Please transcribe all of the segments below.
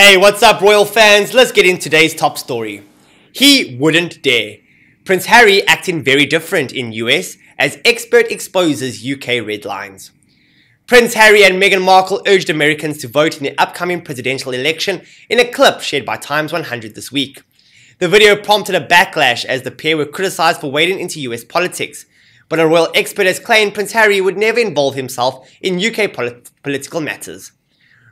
Hey, what's up, royal fans? Let's get in today's top story. He wouldn't dare. Prince Harry acting very different in US as expert exposes UK red lines. Prince Harry and Meghan Markle urged Americans to vote in the upcoming presidential election in a clip shared by Times 100 this week. The video prompted a backlash as the pair were criticized for wading into US politics, but a royal expert has claimed Prince Harry would never involve himself in UK polit- political matters.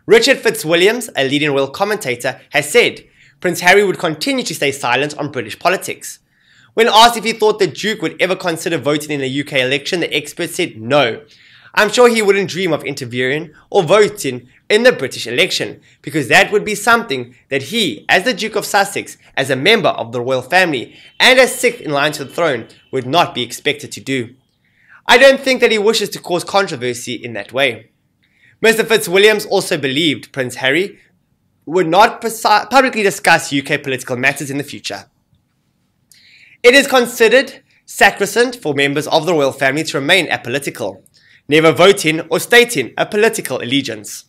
Richard Fitzwilliams, a leading royal commentator, has said Prince Harry would continue to stay silent on British politics. When asked if he thought the Duke would ever consider voting in a UK election, the expert said no. I'm sure he wouldn't dream of interviewing or voting in the British election because that would be something that he, as the Duke of Sussex, as a member of the royal family, and as sixth in line to the throne, would not be expected to do. I don't think that he wishes to cause controversy in that way. Mr. Fitzwilliams also believed Prince Harry would not presi- publicly discuss UK political matters in the future. It is considered sacrosanct for members of the royal family to remain apolitical, never voting or stating a political allegiance.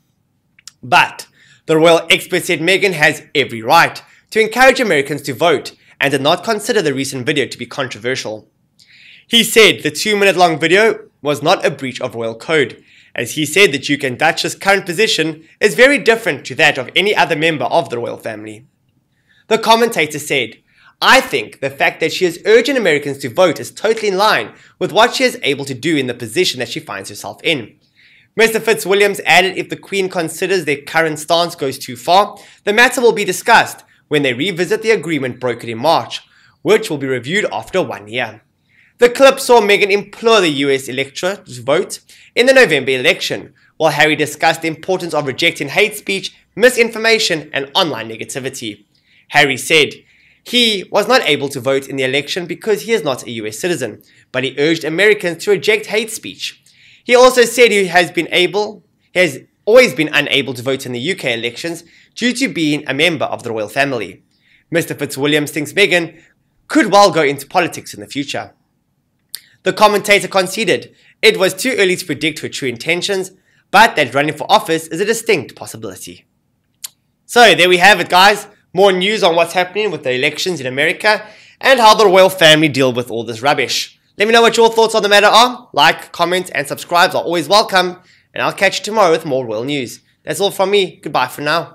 But the royal expert said Meghan has every right to encourage Americans to vote and did not consider the recent video to be controversial. He said the two minute long video was not a breach of royal code as he said the Duke and Duchess's current position is very different to that of any other member of the royal family. The commentator said, I think the fact that she is urging Americans to vote is totally in line with what she is able to do in the position that she finds herself in. Mr. Fitzwilliams added if the Queen considers their current stance goes too far, the matter will be discussed when they revisit the agreement brokered in March, which will be reviewed after one year. The clip saw Meghan implore the US electorate to vote in the November election, while Harry discussed the importance of rejecting hate speech, misinformation, and online negativity. Harry said, he was not able to vote in the election because he is not a US citizen, but he urged Americans to reject hate speech. He also said he has been able, he has always been unable to vote in the UK elections due to being a member of the royal family. Mr. Fitzwilliam thinks Meghan could well go into politics in the future. The commentator conceded it was too early to predict her true intentions, but that running for office is a distinct possibility. So there we have it, guys. More news on what's happening with the elections in America and how the royal family deal with all this rubbish. Let me know what your thoughts on the matter are. Like, comment, and subscribe are always welcome. And I'll catch you tomorrow with more royal news. That's all from me. Goodbye for now.